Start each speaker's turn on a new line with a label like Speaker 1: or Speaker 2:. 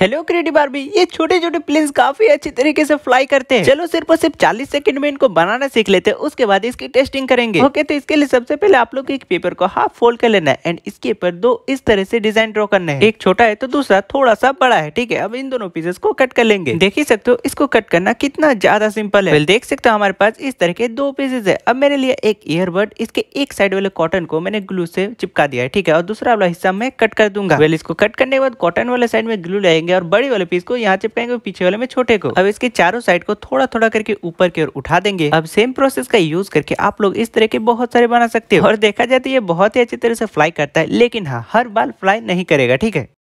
Speaker 1: hello बार Barbie ये छोटे छोटे प्लेन्स काफी अच्छी तरीके से फ्लाई करते हैं चलो सिर्फ और सिर्फ 40 सेकंड में इनको बनाना सीख लेते हैं उसके बाद इसकी टेस्टिंग करेंगे ओके तो इसके लिए सबसे पहले आप लोग एक पेपर को हाफ फोल्ड कर लेना है एंड इसके ऊपर दो इस तरह से डिजाइन ड्रॉ करना है एक छोटा है तो दूसरा थोड़ा सा बड़ा है ठीक है अब इन दोनों पीसेस को कट कर लेंगे देख ही सकते हो इसको कट करना कितना ज्यादा सिंपल है देख सकते हो हमारे पास इस तरह के दो पीसेज है अब मेरे लिए एक ईयरबड इसके एक साइड वाले कॉटन को मैंने ग्लू से चिपका दिया है ठीक है और दूसरा वाला हिस्सा मैं कट कर दूंगा वेल इसको कट करने के बाद कॉटन वाले साइड में ग्लू लाएंगे लेंगे और बड़ी वाले पीस को यहाँ चिपकाएंगे पीछे वाले में छोटे को अब इसके चारों साइड को थोड़ा थोड़ा करके ऊपर की ओर उठा देंगे अब सेम प्रोसेस का यूज करके आप लोग इस तरह के बहुत सारे बना सकते हो और देखा जाए तो ये बहुत ही अच्छी तरह से फ्लाई करता है लेकिन हाँ हर बार फ्लाई नहीं करेगा ठीक है